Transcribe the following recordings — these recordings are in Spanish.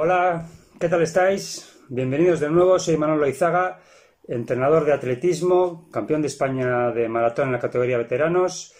Hola, ¿qué tal estáis? Bienvenidos de nuevo, soy Manolo Izaga, entrenador de atletismo, campeón de España de maratón en la categoría veteranos,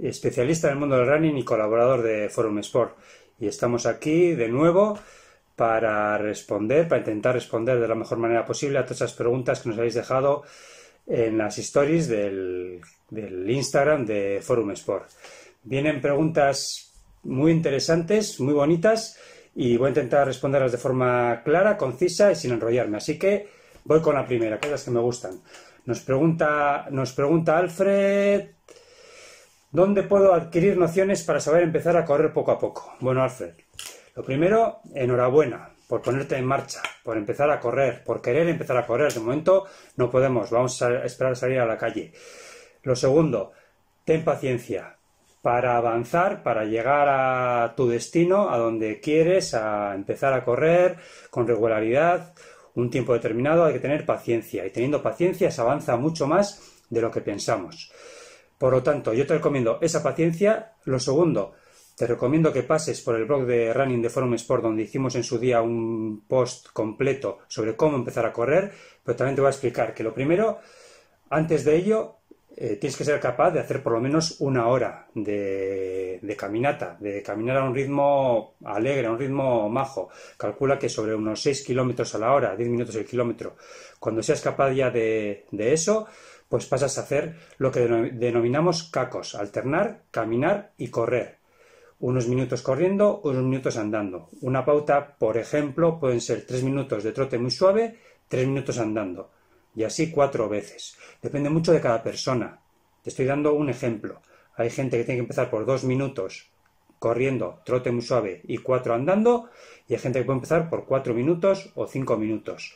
especialista en el mundo del running y colaborador de Forum Sport. Y estamos aquí de nuevo para responder, para intentar responder de la mejor manera posible a todas esas preguntas que nos habéis dejado en las stories del, del Instagram de Forum Sport. Vienen preguntas muy interesantes, muy bonitas y voy a intentar responderlas de forma clara, concisa y sin enrollarme. Así que voy con la primera, que es las que me gustan. Nos pregunta, nos pregunta Alfred, ¿dónde puedo adquirir nociones para saber empezar a correr poco a poco? Bueno, Alfred, lo primero, enhorabuena por ponerte en marcha, por empezar a correr, por querer empezar a correr. De momento no podemos, vamos a esperar a salir a la calle. Lo segundo, ten paciencia, para avanzar, para llegar a tu destino, a donde quieres, a empezar a correr con regularidad, un tiempo determinado, hay que tener paciencia. Y teniendo paciencia se avanza mucho más de lo que pensamos. Por lo tanto, yo te recomiendo esa paciencia. Lo segundo, te recomiendo que pases por el blog de Running de Forum Sport, donde hicimos en su día un post completo sobre cómo empezar a correr, pero también te voy a explicar que lo primero, antes de ello, eh, tienes que ser capaz de hacer por lo menos una hora de, caminata, de caminar a un ritmo alegre, a un ritmo majo. Calcula que sobre unos 6 kilómetros a la hora, 10 minutos el kilómetro, cuando seas capaz ya de, de eso, pues pasas a hacer lo que denominamos cacos, alternar, caminar y correr. Unos minutos corriendo, unos minutos andando. Una pauta, por ejemplo, pueden ser 3 minutos de trote muy suave, 3 minutos andando y así cuatro veces. Depende mucho de cada persona. Te estoy dando un ejemplo. Hay gente que tiene que empezar por dos minutos corriendo, trote muy suave y cuatro andando, y hay gente que puede empezar por cuatro minutos o cinco minutos.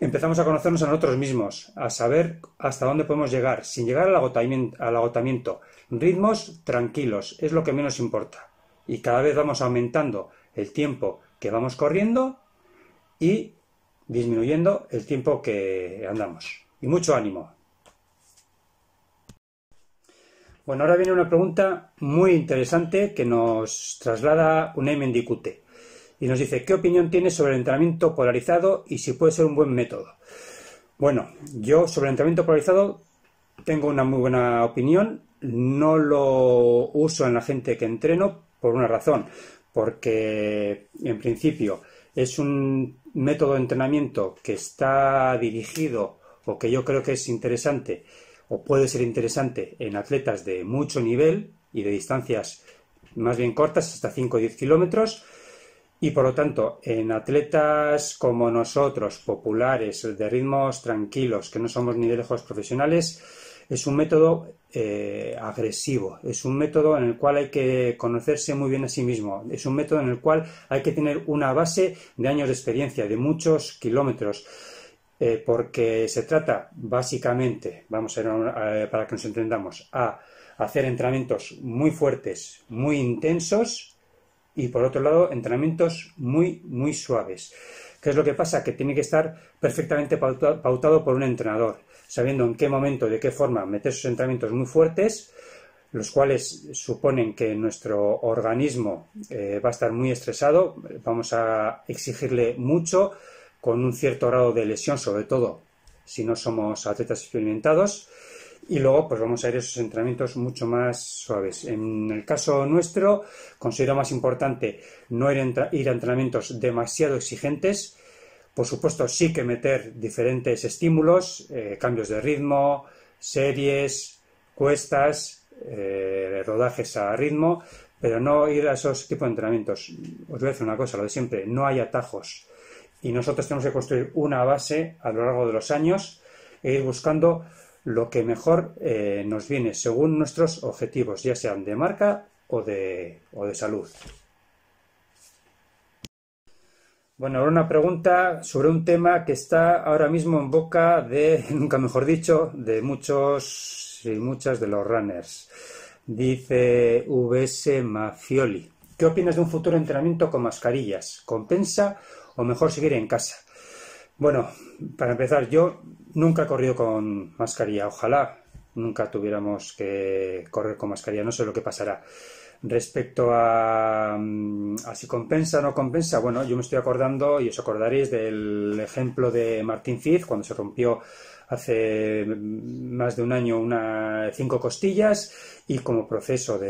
Empezamos a conocernos a nosotros mismos, a saber hasta dónde podemos llegar, sin llegar al agotamiento, al agotamiento. Ritmos tranquilos, es lo que menos importa. Y cada vez vamos aumentando el tiempo que vamos corriendo y disminuyendo el tiempo que andamos. Y mucho ánimo. Bueno, ahora viene una pregunta muy interesante que nos traslada un Mendicute y nos dice, ¿qué opinión tiene sobre el entrenamiento polarizado y si puede ser un buen método? Bueno, yo sobre el entrenamiento polarizado tengo una muy buena opinión, no lo uso en la gente que entreno por una razón, porque en principio es un método de entrenamiento que está dirigido o que yo creo que es interesante o puede ser interesante en atletas de mucho nivel y de distancias más bien cortas, hasta 5 o 10 kilómetros, y por lo tanto, en atletas como nosotros, populares, de ritmos tranquilos, que no somos ni de lejos profesionales, es un método eh, agresivo, es un método en el cual hay que conocerse muy bien a sí mismo, es un método en el cual hay que tener una base de años de experiencia, de muchos kilómetros. Eh, porque se trata básicamente, vamos a, ir eh, para que nos entendamos, a hacer entrenamientos muy fuertes, muy intensos y por otro lado entrenamientos muy, muy suaves. ¿Qué es lo que pasa? Que tiene que estar perfectamente pautado por un entrenador sabiendo en qué momento y de qué forma meter esos entrenamientos muy fuertes, los cuales suponen que nuestro organismo eh, va a estar muy estresado, vamos a exigirle mucho, con un cierto grado de lesión, sobre todo si no somos atletas experimentados, y luego pues vamos a ir a esos entrenamientos mucho más suaves. En el caso nuestro, considero más importante no ir a entrenamientos demasiado exigentes, por supuesto, sí que meter diferentes estímulos, eh, cambios de ritmo, series, cuestas, eh, rodajes a ritmo, pero no ir a esos tipos de entrenamientos. Os voy a decir una cosa, lo de siempre, no hay atajos. Y nosotros tenemos que construir una base a lo largo de los años e ir buscando lo que mejor eh, nos viene según nuestros objetivos, ya sean de marca o o de salud. Bueno, ahora una pregunta sobre un tema que está ahora mismo en boca de, nunca mejor dicho, de muchos y muchas de los runners. Dice VS Mafioli. ¿Qué opinas de un futuro entrenamiento con mascarillas? ¿Compensa o mejor seguir en casa? Bueno, para empezar, yo nunca he corrido con mascarilla. Ojalá nunca tuviéramos que correr con mascarilla. No sé lo que pasará. Respecto mm, a, si compensa o no compensa, bueno, yo me estoy acordando, y os acordaréis del ejemplo de Martín Fitz cuando se rompió hace mm, más de un año cinco costillas y como proceso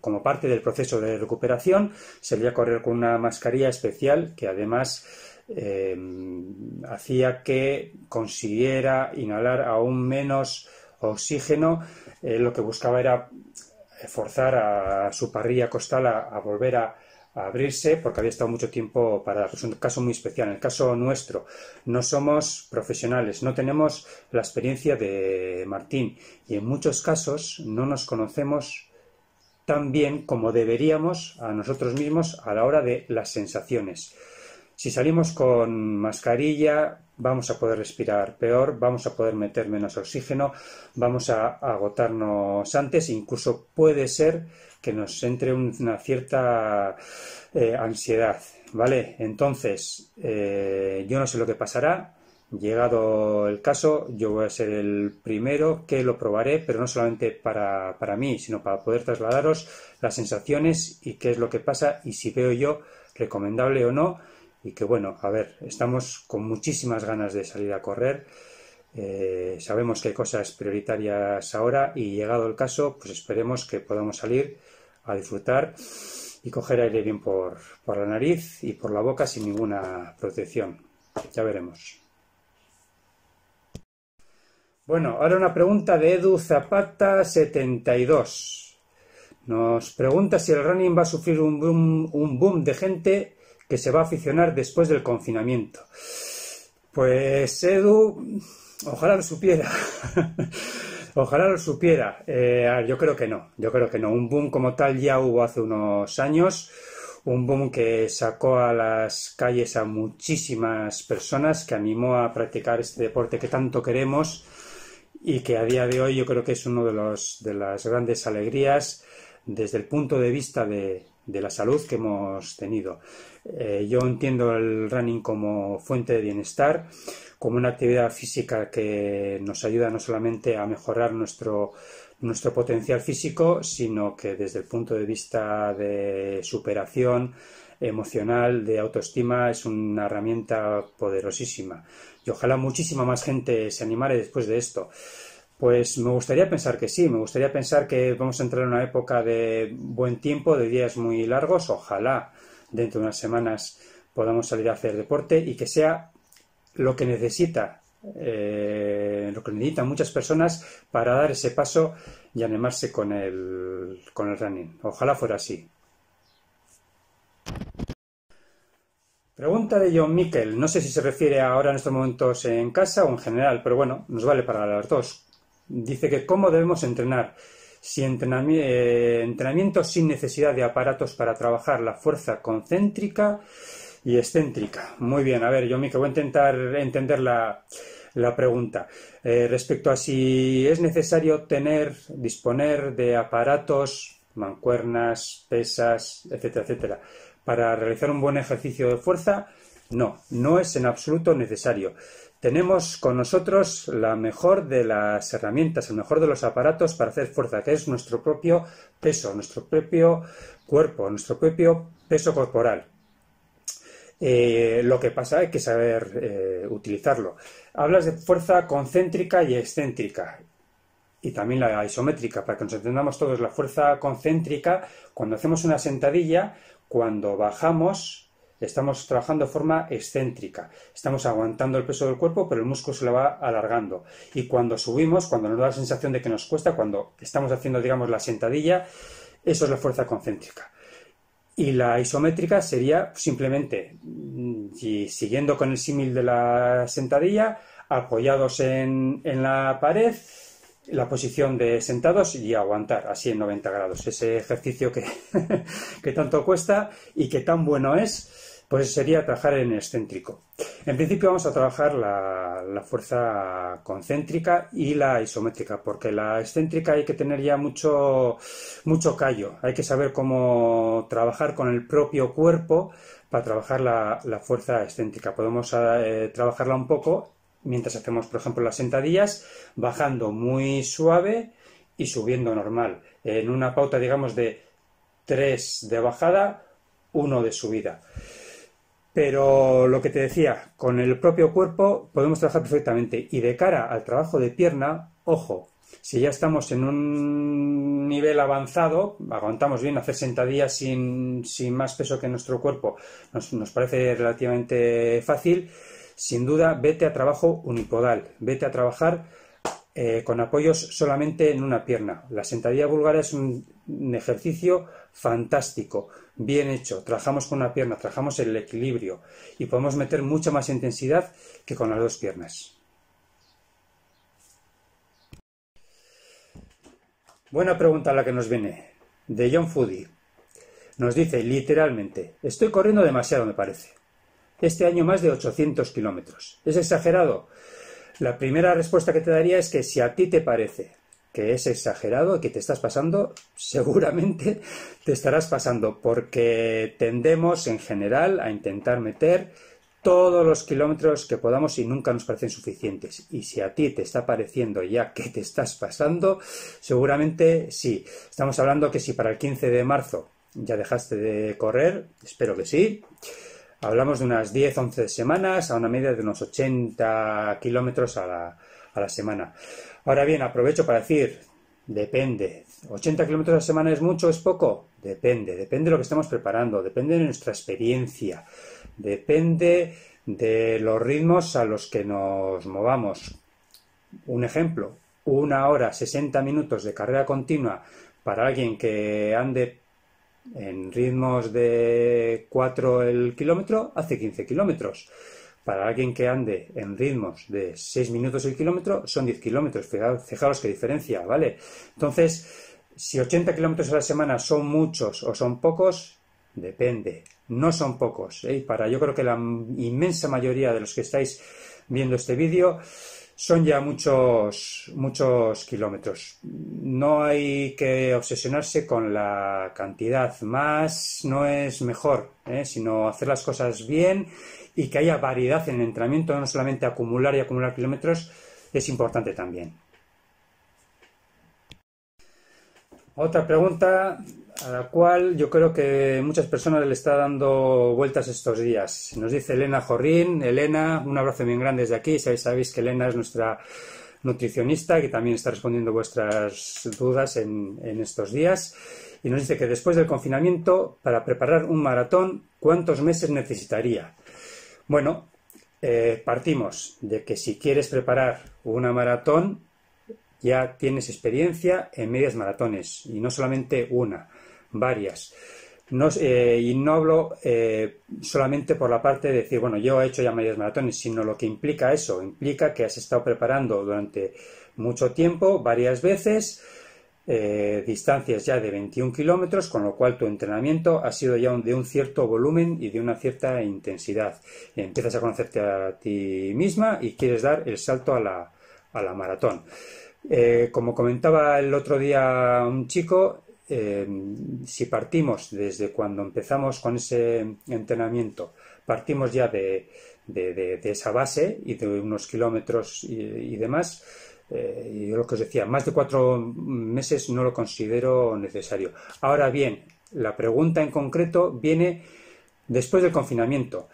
como parte del proceso de recuperación se a correr con una mascarilla especial que además em, hacía que consiguiera inhalar aún menos oxígeno eh, lo que buscaba era forzar a su parrilla costal a, volver a, abrirse porque había estado mucho tiempo para... Es un caso muy especial. En el caso nuestro, no somos profesionales, no tenemos la experiencia de Martín y en muchos casos no nos conocemos tan bien como deberíamos a nosotros mismos a la hora de las sensaciones. Si salimos con mascarilla, vamos a poder respirar peor, vamos a poder meter menos oxígeno, vamos a agotarnos antes, incluso puede ser que nos entre una cierta eh, ansiedad, ¿vale? Entonces, eh, yo no sé lo que pasará. Llegado el caso, yo voy a ser el primero que lo probaré, pero no solamente para mí, sino para poder trasladaros las sensaciones y qué es lo que pasa y si veo yo recomendable o no y que bueno, a ver, estamos con muchísimas ganas de salir a correr. Eh, sabemos que hay cosas prioritarias ahora y llegado el caso, pues esperemos que podamos salir a disfrutar y coger aire bien por, la nariz y por la boca sin ninguna protección. Ya veremos. Bueno, ahora una pregunta de Edu Zapata 72. Nos pregunta si el running va a sufrir un boom de gente que se va a aficionar después del confinamiento. Pues Edu, ojalá lo supiera. ojalá lo supiera. Eh, yo creo que no, yo creo que no. Un boom como tal ya hubo hace unos años un boom que sacó a las calles a muchísimas personas, que animó a practicar este deporte que tanto queremos y que a día de hoy yo creo que es una de, los, de las grandes alegrías desde el punto de vista de, de la salud que hemos tenido. Eh, yo entiendo el running como fuente de bienestar, como una actividad física que nos ayuda no solamente a mejorar nuestro, nuestro potencial físico, sino que desde el punto de vista de superación emocional, de autoestima, es una herramienta poderosísima. Y ojalá muchísima más gente se animare después de esto. Pues me gustaría pensar que sí, me gustaría pensar que vamos a entrar en una época de buen tiempo, de días muy largos, ojalá dentro de unas semanas podamos salir a hacer deporte y que sea lo que necesita, eh, lo que necesitan muchas personas para dar ese paso y animarse con el, con el running. Ojalá fuera así. Pregunta de John Mikel. No sé si se refiere ahora en estos momentos en casa o en general, pero bueno, nos vale para las dos. Dice que cómo debemos entrenar. Si eh, entrenamiento sin necesidad de aparatos para trabajar la fuerza concéntrica y excéntrica. Muy bien, a ver, yo me voy a intentar entender la, la pregunta. Eh, respecto a si es necesario tener, disponer de aparatos, mancuernas, pesas, etcétera, etcétera, para realizar un buen ejercicio de fuerza, no, no es en absoluto necesario tenemos con nosotros la mejor de las herramientas, el mejor de los aparatos para hacer fuerza, que es nuestro propio peso, nuestro propio cuerpo, nuestro propio peso corporal. Eh, lo que pasa es que saber eh, utilizarlo. Hablas de fuerza concéntrica y excéntrica y también la isométrica. Para que nos entendamos todos, la fuerza concéntrica, cuando hacemos una sentadilla, cuando bajamos Estamos trabajando de forma excéntrica. Estamos aguantando el peso del cuerpo, pero el músculo se lo va alargando. Y cuando subimos, cuando nos da la sensación de que nos cuesta, cuando estamos haciendo, digamos, la sentadilla, eso es la fuerza concéntrica. Y la isométrica sería simplemente, mm, siguiendo con el símil de la sentadilla, apoyados en, la pared, la posición de sentados y aguantar así en 90 grados. Ese ejercicio que tanto cuesta y que tan bueno es pues sería trabajar en excéntrico. En principio vamos a trabajar la, fuerza concéntrica y la isométrica, porque la excéntrica hay que tener ya mucho, mucho callo, hay que saber cómo trabajar con el propio cuerpo para trabajar la, fuerza excéntrica. Podemos eh, trabajarla un poco mientras hacemos, por ejemplo, las sentadillas, bajando muy suave y subiendo normal, en una pauta, digamos, de 3 de bajada, 1 de subida. Pero lo que te decía, con el propio cuerpo podemos trabajar perfectamente. Y de cara al trabajo de pierna, ojo, si ya estamos en un nivel avanzado, aguantamos bien hacer sentadillas sin, sin más peso que nuestro cuerpo, nos, nos, parece relativamente fácil, sin duda vete a trabajo unipodal, vete a trabajar eh, con apoyos solamente en una pierna. La sentadilla búlgara es un, ejercicio fantástico, bien hecho. Trabajamos con una pierna, trabajamos el equilibrio y podemos meter mucha más intensidad que con las dos piernas. Buena pregunta la que nos viene, de John Foody. Nos dice literalmente, estoy corriendo demasiado me parece. Este año más de 800 kilómetros. ¿Es exagerado? La primera respuesta que te daría es que si a ti te parece que es exagerado, que te estás pasando, seguramente te estarás pasando, porque tendemos en general a intentar meter todos los kilómetros que podamos y nunca nos parecen suficientes. Y si a ti te está pareciendo ya que te estás pasando, seguramente sí. Estamos hablando que si para el 15 de marzo ya dejaste de correr, espero que sí Hablamos de unas 10, 11 semanas a una media de unos 80 kilómetros a la, semana. Ahora bien, aprovecho para decir, depende. ¿80 kilómetros a la semana es mucho, es poco? Depende, depende de lo que estamos preparando, depende de nuestra experiencia, depende de los ritmos a los que nos movamos. Un ejemplo, una hora, 60 minutos de carrera continua para alguien que ande en ritmos de 4 el kilómetro hace 15 kilómetros. Para alguien que ande en ritmos de 6 minutos el kilómetro, son 10 kilómetros. Fijaros qué diferencia, ¿vale? Entonces, si 80 kilómetros a la semana son muchos o son pocos, depende. No son pocos. ¿eh? Para yo creo que la inmensa mayoría de los que estáis viendo este vídeo, son ya muchos, muchos kilómetros. No hay que obsesionarse con la cantidad, más no es mejor, ¿eh? sino hacer las cosas bien y que haya variedad en el entrenamiento, no solamente acumular y acumular kilómetros, es importante también. Otra pregunta a la cual yo creo que muchas personas le está dando vueltas estos días. Nos dice Elena Jorrín. Elena, un abrazo bien grande desde aquí. Sabéis, sabéis que Elena es nuestra nutricionista que también está respondiendo vuestras dudas en, estos días. Y nos dice que después del confinamiento, para preparar un maratón, ¿cuántos meses necesitaría? Bueno, eh, partimos de que si quieres preparar una maratón, ya tienes experiencia en medias maratones y no solamente una, varias. Eh, y no hablo eh, solamente por la parte de decir, bueno, yo he hecho ya medias maratones, sino lo que implica eso, implica que has estado preparando durante mucho tiempo, varias veces, eh, distancias ya de 21 kilómetros, con lo cual tu entrenamiento ha sido ya de un cierto volumen y de una cierta intensidad. Empiezas a conocerte a ti misma y quieres dar el salto a la, a la maratón. Eh, como comentaba el otro día un chico, eh, si partimos desde cuando empezamos con ese entrenamiento, partimos ya de, esa base y de unos kilómetros y, demás, eh, Y yo lo que os decía, más de cuatro meses no lo considero necesario. Ahora bien, la pregunta en concreto viene después del confinamiento.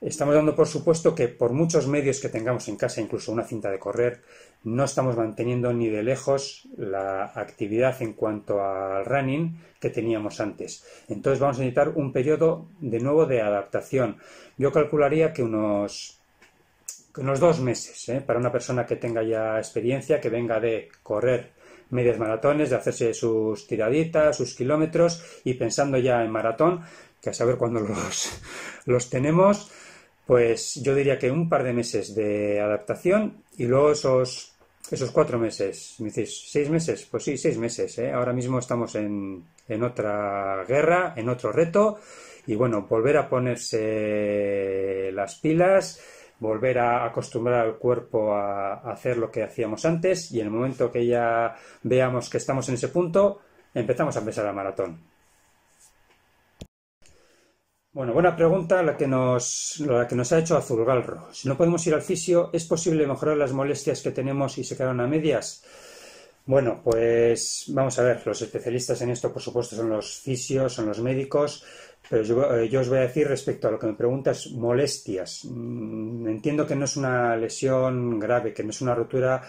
Estamos dando por supuesto que por muchos medios que tengamos en casa, incluso una cinta de correr, no estamos manteniendo ni de lejos la actividad en cuanto al running que teníamos antes. Entonces vamos a necesitar un periodo de nuevo de adaptación. Yo calcularía que unos, dos meses ¿eh? para una persona que tenga ya experiencia, que venga de correr medias maratones, de hacerse sus tiraditas, sus kilómetros y pensando ya en maratón, que a saber cuándo los tenemos pues yo diría que un par de meses de adaptación y luego esos, esos cuatro meses. Me decís, ¿seis meses? Pues sí, seis meses. ¿eh? Ahora mismo estamos en, en otra guerra, en otro reto y bueno, volver a ponerse las pilas, volver a acostumbrar al cuerpo a, hacer lo que hacíamos antes y en el momento que ya veamos que estamos en ese punto, empezamos a empezar la maratón. Bueno, buena pregunta la que nos, la que nos ha hecho Azulgalro. Si no podemos ir al fisio, ¿es posible mejorar las molestias que tenemos y se quedaron a medias? Bueno, pues vamos a ver, los especialistas en esto, por supuesto, son los fisios, son los médicos, pero yo, eh, yo, os voy a decir respecto a lo que me preguntas, molestias. Mm, entiendo que no es una lesión grave, que no es una rotura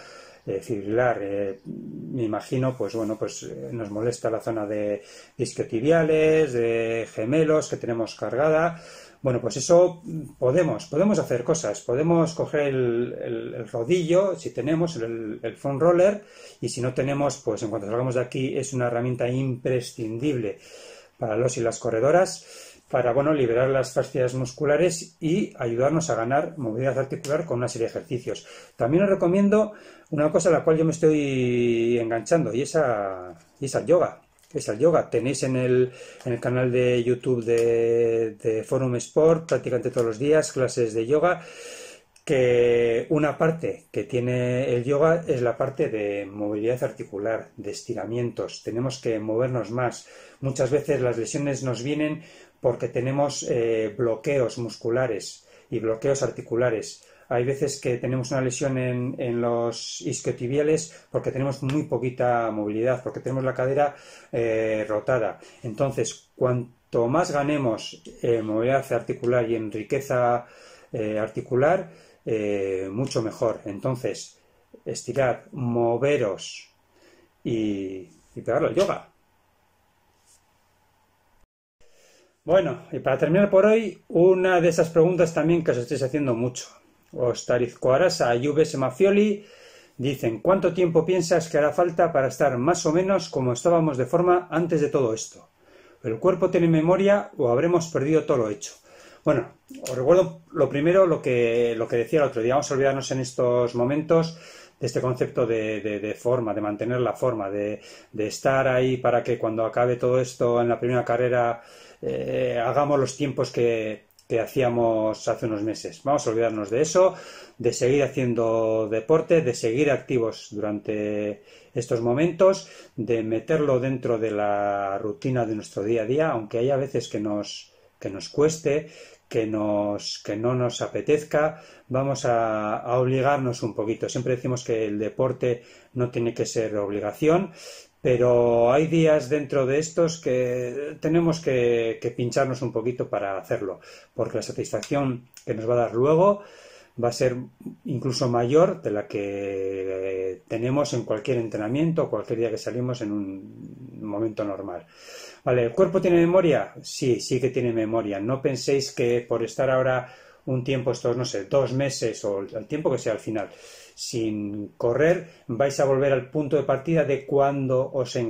fibrilar. Eh, me imagino, pues bueno, pues eh, nos molesta la zona de isquiotibiales, de gemelos que tenemos cargada. Bueno, pues eso podemos, podemos hacer cosas. Podemos coger el, el, rodillo, si tenemos el, el roller, y si no tenemos, pues en cuanto salgamos de aquí, es una herramienta imprescindible para los y las corredoras para bueno, liberar las fascias musculares y ayudarnos a ganar movilidad articular con una serie de ejercicios. También os recomiendo una cosa a la cual yo me estoy enganchando y es, al yoga. Es yoga. Tenéis en el, en el canal de YouTube de, de Forum Sport prácticamente todos los días clases de yoga que una parte que tiene el yoga es la parte de movilidad articular, de estiramientos. Tenemos que movernos más. Muchas veces las lesiones nos vienen porque tenemos eh, bloqueos musculares y bloqueos articulares. Hay veces que tenemos una lesión en, en, los isquiotibiales porque tenemos muy poquita movilidad, porque tenemos la cadera eh, rotada. Entonces, cuanto más ganemos en eh, movilidad articular y en riqueza articular, mucho mejor. Entonces, estirar, moveros y, y pegarlo al yoga. Bueno, y para terminar por hoy, una de esas preguntas también que os estáis haciendo mucho. os Ostariz a Juves Mafioli dicen, ¿cuánto tiempo piensas que hará falta para estar más o menos como estábamos de forma antes de todo esto? ¿El cuerpo tiene memoria o habremos perdido todo lo hecho? Bueno, os recuerdo lo primero, lo que, lo que decía el otro día. Vamos a olvidarnos en estos momentos de este concepto de, forma, de mantener la forma, de, estar ahí para que cuando acabe todo esto en la primera carrera eh, hagamos los tiempos que, hacíamos hace unos meses. Vamos a olvidarnos de eso, de seguir haciendo deporte, de seguir activos durante estos momentos, de meterlo dentro de la rutina de nuestro día a día, aunque haya veces que nos, que nos cueste, que, nos, que no nos apetezca, vamos a, obligarnos un poquito. Siempre decimos que el deporte no tiene que ser obligación, pero hay días dentro de estos que tenemos que, pincharnos un poquito para hacerlo, porque la satisfacción que nos va a dar luego va a ser incluso mayor de la que tenemos en cualquier entrenamiento o cualquier día que salimos en un momento normal. Vale, ¿el cuerpo tiene memoria? Sí, sí que tiene memoria. No penséis que por estar ahora un tiempo, estos, no sé, dos meses o el tiempo que sea al final, sin correr, vais a volver al punto de partida de cuando os, eh,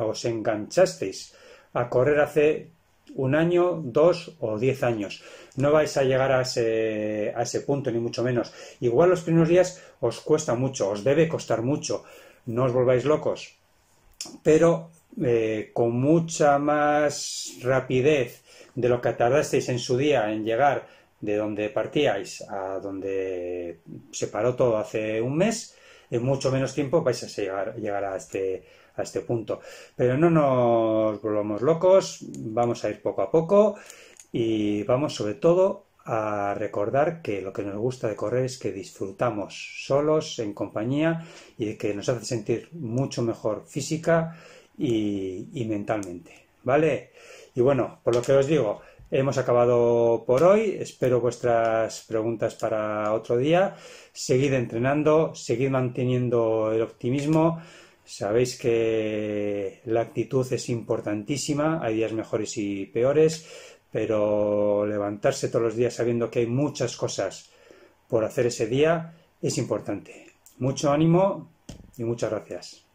os enganchasteis a correr hace un año, dos o diez años. No vais a llegar a ese, punto, ni mucho menos. Igual los primeros días os cuesta mucho, os debe costar mucho. No os volváis locos. Pero eh, con mucha más rapidez de lo que tardasteis en su día en llegar de donde partíais a donde se paró todo hace un mes, en mucho menos tiempo vais a llegar, llegar a este este punto. Pero no nos volvamos locos, vamos a ir poco a poco y vamos sobre todo a recordar que lo que nos gusta de correr es que disfrutamos solos, en compañía y que nos hace sentir mucho mejor física y, y mentalmente. ¿Vale? Y bueno, por lo que os digo, Hemos acabado por hoy. Espero vuestras preguntas para otro día. Seguid entrenando, seguid manteniendo el optimismo. Sabéis que la actitud es importantísima, hay días mejores y peores, pero levantarse todos los días sabiendo que hay muchas cosas por hacer ese día es importante. Mucho ánimo y muchas gracias.